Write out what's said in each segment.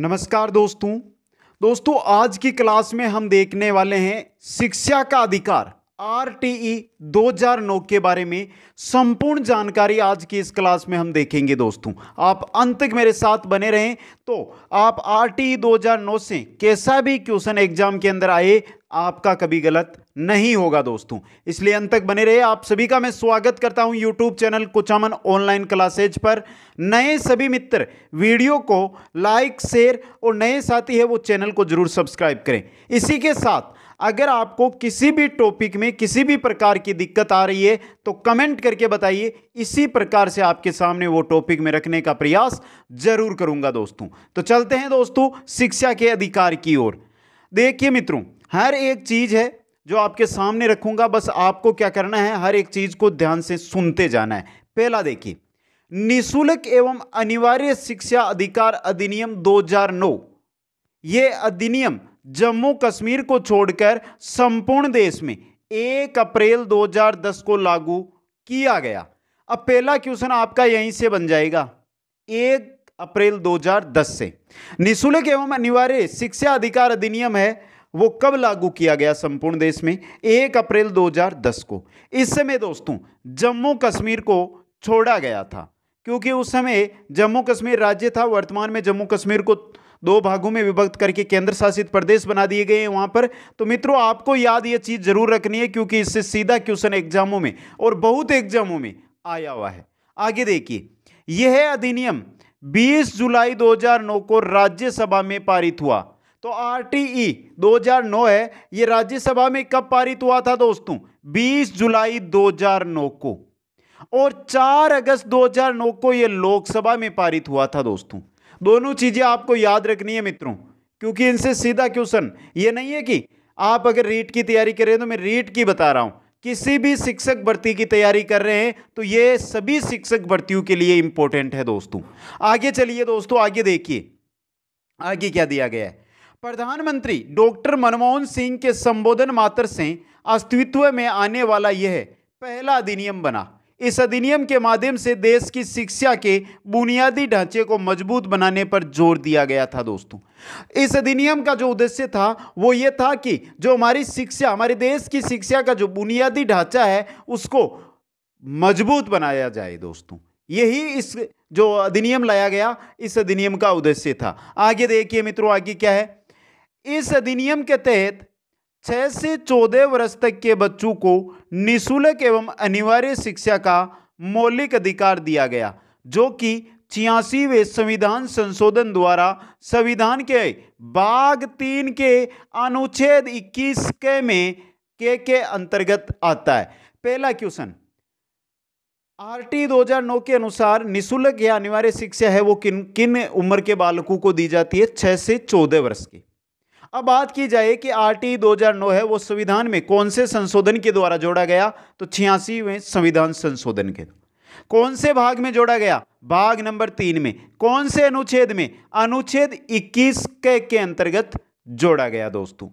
नमस्कार दोस्तों दोस्तों आज की क्लास में हम देखने वाले हैं शिक्षा का अधिकार आर टी ई 2009 के बारे में संपूर्ण जानकारी आज की इस क्लास में हम देखेंगे दोस्तों आप अंत तक मेरे साथ बने रहें तो आप आर टी ई 2009 से कैसा भी क्वेश्चन एग्जाम के अंदर आए आपका कभी गलत नहीं होगा दोस्तों इसलिए अंत तक बने रहे आप सभी का मैं स्वागत करता हूं YouTube channel Kuchaman online classes पर नए सभी मित्र वीडियो को लाइक शेयर और नए साथी है वो चैनल को जरूर सब्सक्राइब करें इसी के साथ अगर आपको किसी भी टॉपिक में किसी भी प्रकार की दिक्कत आ रही है तो कमेंट करके बताइए इसी प्रकार से आपके सामने वो टॉपिक में रखने का प्रयास जरूर करूंगा दोस्तों तो चलते हैं दोस्तों शिक्षा के अधिकार की ओर देखिए मित्रों हर एक चीज़ है जो आपके सामने रखूंगा बस आपको क्या करना है हर एक चीज को ध्यान से सुनते जाना है पहला देखिए निशुल्क एवं अनिवार्य शिक्षा अधिकार अधिनियम 2009 यह अधिनियम जम्मू कश्मीर को छोड़कर संपूर्ण देश में 1 अप्रैल 2010 को लागू किया गया अब पहला क्वेश्चन आपका यहीं से बन जाएगा 1 अप्रैल 2010 से निशुल्क एवं अनिवार्य शिक्षा अधिकार अधिनियम है वो कब लागू किया गया संपूर्ण देश में एक अप्रैल 2010 को इस समय दोस्तों जम्मू कश्मीर को छोड़ा गया था क्योंकि उस समय जम्मू कश्मीर राज्य था वर्तमान में जम्मू कश्मीर को दो भागों में विभक्त करके केंद्र शासित प्रदेश बना दिए गए हैं वहाँ पर तो मित्रों आपको याद ये चीज़ जरूर रखनी है क्योंकि इससे सीधा क्वेश्चन एग्जामों में और बहुत एग्जामों में आया हुआ है आगे देखिए यह अधिनियम 20 जुलाई 2009 को राज्यसभा में पारित हुआ तो आरटीई 2009 है ये राज्यसभा में कब पारित हुआ था दोस्तों 20 जुलाई 2009 को और 4 अगस्त 2009 को ये लोकसभा में पारित हुआ था दोस्तों दोनों चीज़ें आपको याद रखनी है मित्रों क्योंकि इनसे सीधा क्वेश्चन ये नहीं है कि आप अगर रीट की तैयारी कर रहे हैं तो मैं रीट की बता रहा हूं किसी भी शिक्षक भर्ती की तैयारी कर रहे हैं तो ये सभी शिक्षक भर्तियों के लिए इंपॉर्टेंट है दोस्तों आगे चलिए दोस्तों आगे देखिए आगे क्या दिया गया है प्रधानमंत्री डॉक्टर मनमोहन सिंह के संबोधन मात्र से अस्तित्व में आने वाला यह पहला अधिनियम बना इस अधिनियम के माध्यम से देश की शिक्षा के बुनियादी ढांचे को मजबूत बनाने पर जोर दिया गया था दोस्तों इस अधिनियम का जो उद्देश्य था वो ये था कि जो हमारी शिक्षा हमारे देश की शिक्षा का जो बुनियादी ढांचा है उसको मजबूत बनाया जाए दोस्तों यही इस जो अधिनियम लाया गया इस अधिनियम का उद्देश्य था आगे देखिए मित्रों आगे क्या है इस अधिनियम के तहत छः से चौदह वर्ष तक के बच्चों को निःशुल्क एवं अनिवार्य शिक्षा का मौलिक अधिकार दिया गया जो कि छियासीवें संविधान संशोधन द्वारा संविधान के बाघ तीन के अनुच्छेद 21 के में के के अंतर्गत आता है पहला क्वेश्चन आरटी 2009 के अनुसार निःशुल्क या अनिवार्य शिक्षा है वो किन किन उम्र के बालकों को दी जाती है छह से चौदह वर्ष की अब बात की जाए कि आर 2009 है वो संविधान में कौन से संशोधन के द्वारा जोड़ा गया तो छियासीवें संविधान संशोधन के कौन से भाग में जोड़ा गया भाग नंबर तीन में कौन से अनुच्छेद में अनुच्छेद 21 के, के अंतर्गत जोड़ा गया दोस्तों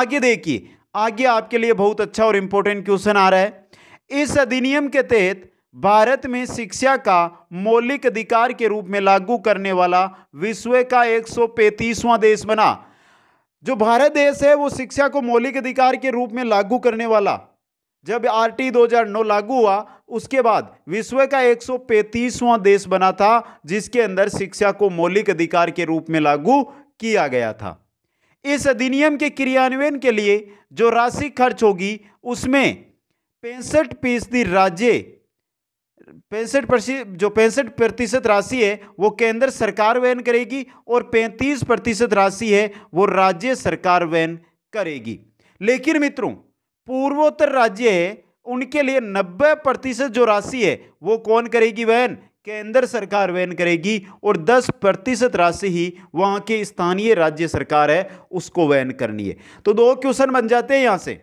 आगे देखिए आगे आपके लिए बहुत अच्छा और इंपॉर्टेंट क्वेश्चन आ रहा है इस अधिनियम के तहत भारत में शिक्षा का मौलिक अधिकार के रूप में लागू करने वाला विश्व का एक देश बना जो भारत देश है वो शिक्षा को मौलिक अधिकार के रूप में लागू करने वाला जब आरटी 2009 लागू हुआ उसके बाद विश्व का 135वां देश बना था जिसके अंदर शिक्षा को मौलिक अधिकार के रूप में लागू किया गया था इस अधिनियम के क्रियान्वयन के लिए जो राशि खर्च होगी उसमें पैंसठ फीसदी राज्य पैंसठ जो पैंसठ प्रतिशत राशि है वो केंद्र सरकार वहन करेगी और पैंतीस प्रतिशत राशि है वो राज्य सरकार वहन करेगी लेकिन मित्रों पूर्वोत्तर राज्य है उनके लिए नब्बे प्रतिशत जो राशि है वो कौन करेगी वहन केंद्र सरकार वहन करेगी और 10 प्रतिशत राशि ही वहाँ के स्थानीय राज्य सरकार है उसको वहन करनी है तो दो क्वेश्चन बन जाते हैं यहाँ से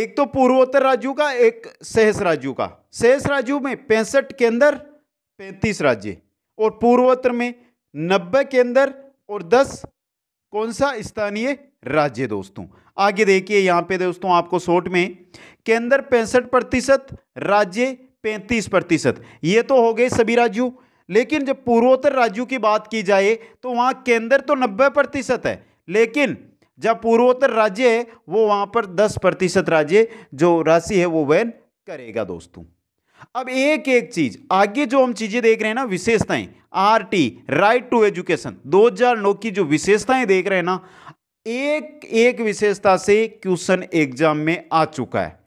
एक तो पूर्वोत्तर राज्यों का एक शेष राज्यों का शेष राज्यों में पैंसठ केंद्र पैंतीस राज्य और पूर्वोत्तर में नब्बे केंद्र और दस कौन सा स्थानीय राज्य दोस्तों आगे देखिए यहाँ पे दोस्तों आपको शॉर्ट में केंद्र पैंसठ प्रतिशत राज्य पैंतीस प्रतिशत ये तो हो गए सभी राज्यों लेकिन जब पूर्वोत्तर राज्यों की बात की जाए तो वहाँ केंद्र तो नब्बे प्रतिशत है लेकिन जब पूर्वोत्तर राज्य है वो वहां पर दस प्रतिशत राज्य जो राशि है वो वैन करेगा दोस्तों अब एक एक चीज आगे जो हम चीजें देख रहे हैं ना विशेषताएं R T right to education 2009 की जो विशेषताएं देख रहे हैं ना एक एक विशेषता से क्वेश्चन एग्जाम में आ चुका है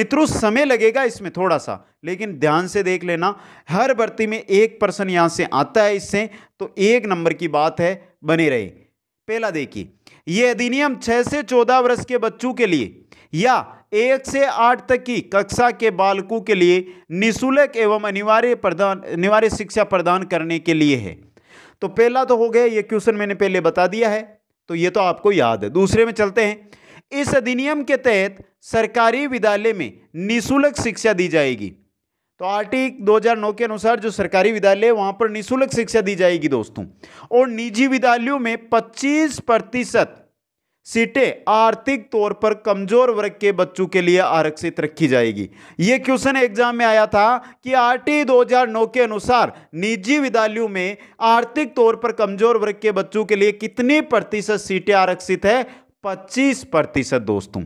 मित्रों समय लगेगा इसमें थोड़ा सा लेकिन ध्यान से देख लेना हर भर्ती में एक पर्सन यहां से आता है इससे तो एक नंबर की बात है बने रहे पहला देखिए ये अधिनियम छः से चौदह वर्ष के बच्चों के लिए या एक से आठ तक की कक्षा के बालकों के लिए निशुल्क एवं अनिवार्य प्रदान अनिवार्य शिक्षा प्रदान करने के लिए है तो पहला तो हो गया ये क्वेश्चन मैंने पहले बता दिया है तो ये तो आपको याद है दूसरे में चलते हैं इस अधिनियम के तहत सरकारी विद्यालय में निशुल्क शिक्षा दी जाएगी तो आर्टिक 2009 के अनुसार जो सरकारी विद्यालय है वहां पर निःशुल्क शिक्षा दी जाएगी दोस्तों और निजी विद्यालयों में 25 प्रतिशत सीटें आर्थिक तौर पर कमजोर वर्ग के बच्चों के लिए आरक्षित रखी जाएगी ये क्वेश्चन एग्जाम में आया था कि हजार 2009 के अनुसार निजी विद्यालयों में आर्थिक तौर पर कमजोर वर्ग के बच्चों के लिए कितनी प्रतिशत सीटें आरक्षित है 25 प्रतिशत दोस्तों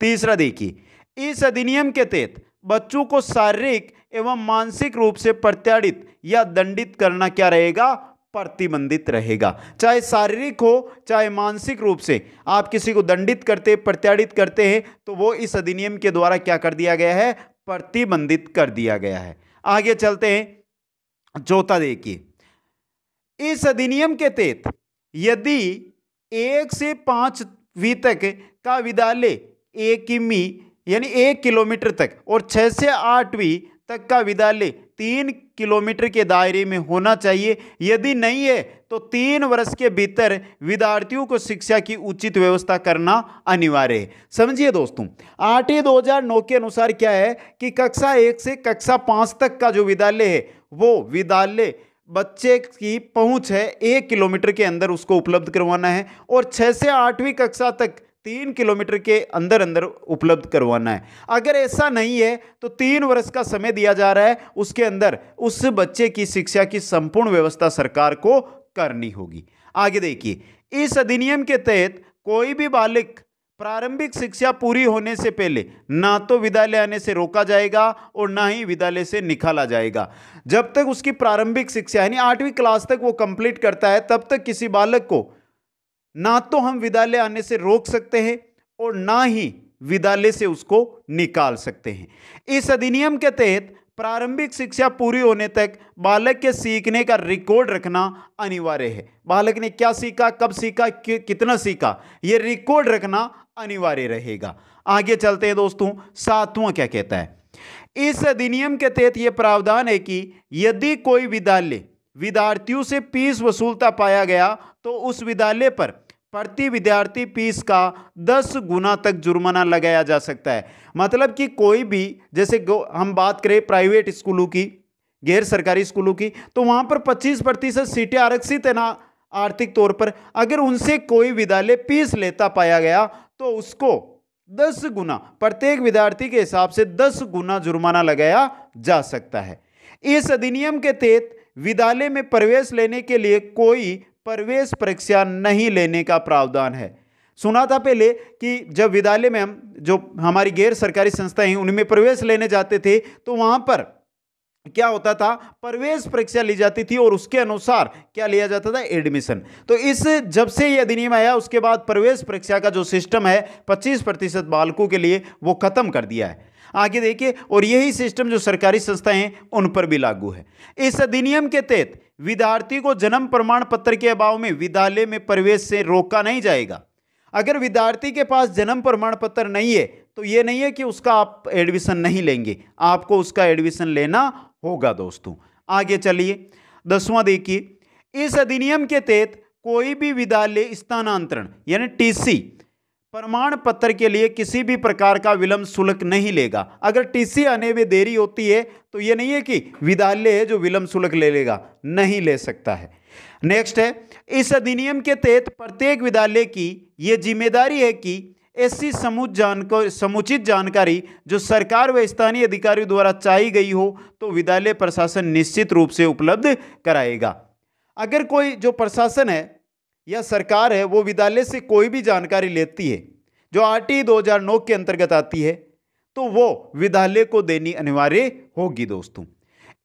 तीसरा देखिए इस अधिनियम के तहत बच्चों को शारीरिक एवं मानसिक रूप से प्रत्याड़ित या दंडित करना क्या रहेगा प्रतिबंधित रहेगा चाहे शारीरिक हो चाहे मानसिक रूप से आप किसी को दंडित करते प्रत्याड़ित करते हैं तो वो इस अधिनियम के द्वारा क्या कर दिया गया है प्रतिबंधित कर दिया गया है आगे चलते हैं चौथा देखिए इस अधिनियम के तहत यदि एक से वी तक का विद्यालय एक किमी यानी एक किलोमीटर तक और छः से आठवीं तक का विद्यालय तीन किलोमीटर के दायरे में होना चाहिए यदि नहीं है तो तीन वर्ष के भीतर विद्यार्थियों को शिक्षा की उचित व्यवस्था करना अनिवार्य है समझिए दोस्तों आठ दो हजार नौ के अनुसार क्या है कि कक्षा एक से कक्षा पाँच तक का जो विद्यालय है वो विद्यालय बच्चे की पहुंच है एक किलोमीटर के अंदर उसको उपलब्ध करवाना है और छः से आठवीं कक्षा तक तीन किलोमीटर के अंदर अंदर उपलब्ध करवाना है अगर ऐसा नहीं है तो तीन वर्ष का समय दिया जा रहा है उसके अंदर उस बच्चे की शिक्षा की संपूर्ण व्यवस्था सरकार को करनी होगी आगे देखिए इस अधिनियम के तहत कोई भी बालिक प्रारंभिक शिक्षा पूरी होने से पहले ना तो विद्यालय आने से रोका जाएगा और ना ही विद्यालय से निकाला जाएगा जब तक उसकी प्रारंभिक शिक्षा यानी आठवीं क्लास तक वो कंप्लीट करता है तब तक किसी बालक को ना तो हम विद्यालय आने से रोक सकते हैं और ना ही विद्यालय से उसको निकाल सकते हैं इस अधिनियम के तहत प्रारंभिक शिक्षा पूरी होने तक बालक के सीखने का रिकॉर्ड रखना अनिवार्य है बालक ने क्या सीखा कब सीखा कितना सीखा यह रिकॉर्ड रखना अनिवार्य रहेगा आगे चलते हैं दोस्तों सातवां क्या कहता है इस अधिनियम के तहत यह प्रावधान है कि यदि कोई विद्यालय विद्यार्थियों से फीस वसूलता पाया गया तो उस विद्यालय पर प्रति विद्यार्थी फीस का दस गुना तक जुर्माना लगाया जा सकता है मतलब कि कोई भी जैसे हम बात करें प्राइवेट स्कूलों की गैर सरकारी स्कूलों की तो वहाँ पर पच्चीस प्रतिशत सीटें आरक्षित है ना आर्थिक तौर पर अगर उनसे कोई विद्यालय फीस लेता पाया गया तो उसको दस गुना प्रत्येक विद्यार्थी के हिसाब से दस गुना जुर्माना लगाया जा सकता है इस अधिनियम के तहत विद्यालय में प्रवेश लेने के लिए कोई प्रवेश परीक्षा नहीं लेने का प्रावधान है सुना था पहले कि जब विद्यालय में हम जो हमारी गैर सरकारी संस्थाएं हैं उनमें प्रवेश लेने जाते थे तो वहाँ पर क्या होता था प्रवेश परीक्षा ली जाती थी और उसके अनुसार क्या लिया जाता था एडमिशन तो इस जब से यह अधिनियम आया उसके बाद प्रवेश परीक्षा का जो सिस्टम है 25 प्रतिशत बालकों के लिए वो खत्म कर दिया है आगे देखिए और यही सिस्टम जो सरकारी संस्थाएं हैं उन पर भी लागू है इस अधिनियम के तहत विद्यार्थी को जन्म प्रमाण पत्र के अभाव में विद्यालय में प्रवेश से रोका नहीं जाएगा अगर विद्यार्थी के पास जन्म प्रमाण पत्र नहीं है तो ये नहीं है कि उसका आप एडमिशन नहीं लेंगे आपको उसका एडमिशन लेना होगा दोस्तों आगे चलिए दसवां देखिए इस अधिनियम के तहत कोई भी विद्यालय स्थानांतरण यानी टीसी प्रमाण पत्र के लिए किसी भी प्रकार का विलंब शुल्क नहीं लेगा अगर टीसी आने में देरी होती है तो ये नहीं है कि विद्यालय है जो विलंब शुल्क ले लेगा नहीं ले सकता है नेक्स्ट है इस अधिनियम के तहत प्रत्येक विद्यालय की ये जिम्मेदारी है कि ऐसी समुच जानको समुचित जानकारी जो सरकार व स्थानीय अधिकारियों द्वारा चाही गई हो तो विद्यालय प्रशासन निश्चित रूप से उपलब्ध कराएगा अगर कोई जो प्रशासन है या सरकार है वो विद्यालय से कोई भी जानकारी लेती है जो आर टी के अंतर्गत आती है तो वो विद्यालय को देनी अनिवार्य होगी दोस्तों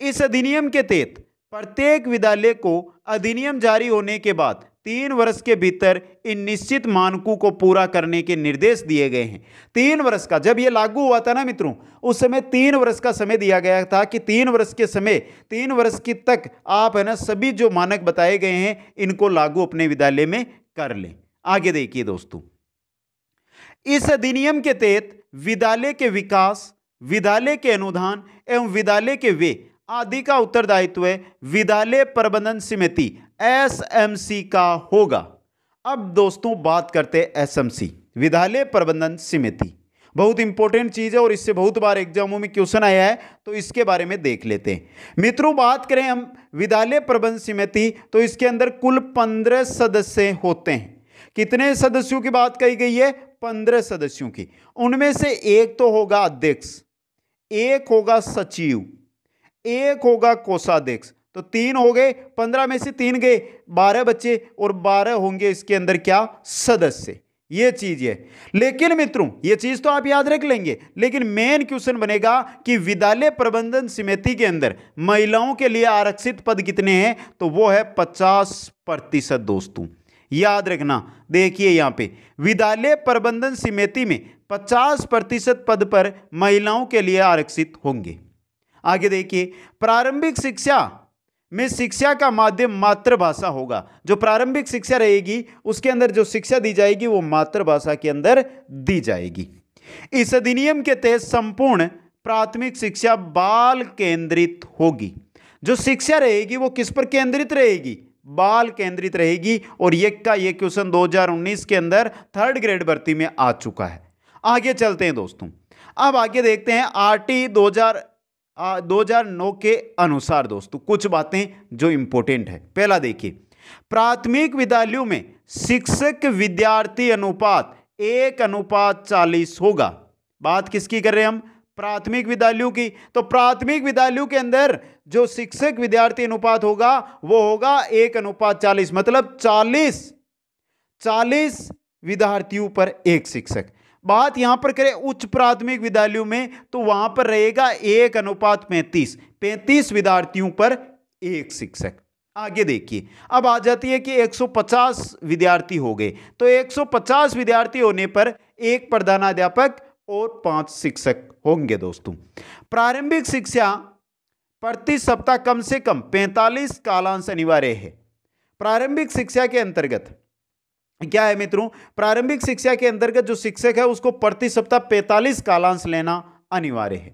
इस अधिनियम के तहत प्रत्येक विद्यालय को अधिनियम जारी होने के बाद तीन वर्ष के भीतर इन निश्चित मानकों को पूरा करने के निर्देश दिए गए हैं तीन वर्ष का जब ये लागू हुआ था ना मित्रों उस समय तीन वर्ष का समय दिया गया था कि तीन वर्ष के समय तीन वर्ष की तक आप है ना सभी जो मानक बताए गए हैं इनको लागू अपने विद्यालय में कर लें आगे देखिए दोस्तों इस अधिनियम के तहत विद्यालय के विकास विद्यालय के अनुदान एवं विद्यालय के वे आदि का उत्तरदायित्व विद्यालय प्रबंधन समिति एसएमसी का होगा अब दोस्तों बात करते हैं एसएमसी विद्यालय प्रबंधन समिति बहुत इंपॉर्टेंट चीज़ है और इससे बहुत बार एग्जामों में क्वेश्चन आया है तो इसके बारे में देख लेते हैं मित्रों बात करें हम विद्यालय प्रबंध समिति तो इसके अंदर कुल पंद्रह सदस्य होते हैं कितने सदस्यों की बात कही गई है पंद्रह सदस्यों की उनमें से एक तो होगा अध्यक्ष एक होगा सचिव एक होगा कोषाध्यक्ष तो तीन हो गए पंद्रह में से तीन गए बारह बच्चे और बारह होंगे इसके अंदर क्या सदस्य ये चीज है लेकिन मित्रों ये चीज तो आप याद रख लेंगे लेकिन मेन क्वेश्चन बनेगा कि विद्यालय प्रबंधन समिति के अंदर महिलाओं के लिए आरक्षित पद कितने हैं तो वो है पचास प्रतिशत दोस्तों याद रखना देखिए यहां पे विद्यालय प्रबंधन समिति में पचास प्रतिशत पद पर महिलाओं के लिए आरक्षित होंगे आगे देखिए प्रारंभिक शिक्षा में शिक्षा का माध्यम मातृभाषा होगा जो प्रारंभिक शिक्षा रहेगी उसके अंदर जो शिक्षा दी जाएगी वो मातृभाषा के अंदर दी जाएगी इस अधिनियम के तहत संपूर्ण प्राथमिक शिक्षा बाल केंद्रित होगी जो शिक्षा रहेगी वो किस पर केंद्रित रहेगी बाल केंद्रित रहेगी और ये का ये क्वेश्चन 2019 के अंदर थर्ड ग्रेड भर्ती में आ चुका है आगे चलते हैं दोस्तों अब आगे देखते हैं आर टी 2009 के अनुसार दोस्तों कुछ बातें जो इंपॉर्टेंट है पहला देखिए प्राथमिक विद्यालयों में शिक्षक विद्यार्थी अनुपात एक अनुपात चालीस होगा बात किसकी कर रहे हैं हम प्राथमिक विद्यालयों की तो प्राथमिक विद्यालयों के अंदर जो शिक्षक विद्यार्थी अनुपात होगा वो होगा एक अनुपात चालीस मतलब चालीस चालीस विद्यार्थियों पर एक शिक्षक बात यहाँ पर करें उच्च प्राथमिक विद्यालयों में तो वहाँ पर रहेगा एक अनुपात पैंतीस पैंतीस विद्यार्थियों पर एक शिक्षक आगे देखिए अब आ जाती है कि 150 विद्यार्थी हो गए तो 150 विद्यार्थी होने पर एक प्रधानाध्यापक और पांच शिक्षक होंगे दोस्तों प्रारंभिक शिक्षा प्रति सप्ताह कम से कम 45 कालांश अनिवार्य है प्रारंभिक शिक्षा के अंतर्गत क्या है मित्रों प्रारंभिक शिक्षा के अंतर्गत जो शिक्षक है उसको प्रति सप्ताह पैंतालीस कालांश लेना अनिवार्य है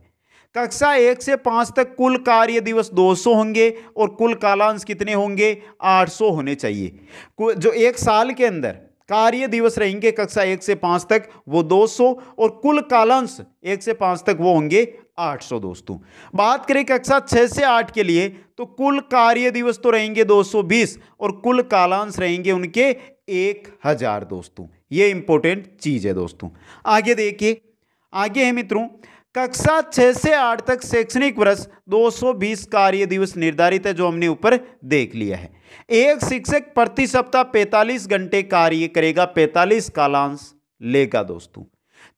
कक्षा एक से पाँच तक कुल कार्य दिवस 200 होंगे और कुल कालांश कितने होंगे 800 होने चाहिए जो एक साल के अंदर कार्य दिवस रहेंगे कक्षा एक से पाँच तक वो 200 और कुल कालांश एक से पाँच तक वो होंगे आठ सौ दोस्तों बात करें कक्षा छः से आठ के लिए तो कुल कार्य दिवस तो रहेंगे दो सौ बीस और कुल कालांश रहेंगे उनके एक हजार दोस्तों ये इंपॉर्टेंट चीज़ है दोस्तों आगे देखिए आगे है मित्रों कक्षा छः से आठ तक शैक्षणिक वर्ष 220 कार्य दिवस निर्धारित है जो हमने ऊपर देख लिया है एक शिक्षक प्रति सप्ताह 45 घंटे कार्य करेगा 45 कालांश लेगा दोस्तों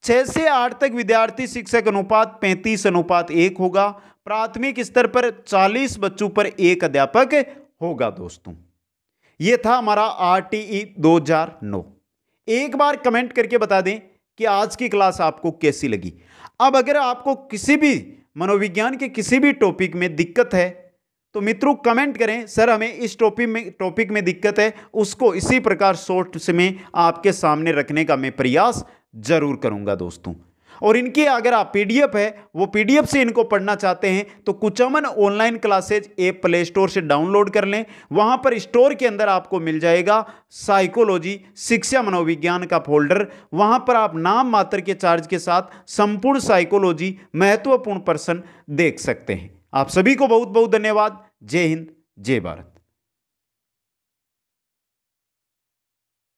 छः से आठ तक विद्यार्थी शिक्षक अनुपात पैंतीस अनुपात एक होगा प्राथमिक स्तर पर चालीस बच्चों पर एक अध्यापक होगा दोस्तों ये था हमारा आर टी ई दो हजार नौ एक बार कमेंट करके बता दें कि आज की क्लास आपको कैसी लगी अब अगर आपको किसी भी मनोविज्ञान के किसी भी टॉपिक में दिक्कत है तो मित्रों कमेंट करें सर हमें इस टॉपिक में टॉपिक में दिक्कत है उसको इसी प्रकार शॉर्ट्स में आपके सामने रखने का मैं प्रयास ज़रूर करूंगा दोस्तों और इनके अगर आप पीडीएफ है वो पीडीएफ से इनको पढ़ना चाहते हैं तो Kuchaman online classes app Play Store से डाउनलोड कर लें वहाँ पर स्टोर के अंदर आपको मिल जाएगा साइकोलॉजी शिक्षा मनोविज्ञान का फोल्डर वहाँ पर आप नाम मात्र के चार्ज के साथ संपूर्ण साइकोलॉजी महत्वपूर्ण पर्सन देख सकते हैं आप सभी को बहुत बहुत धन्यवाद जय हिंद जय भारत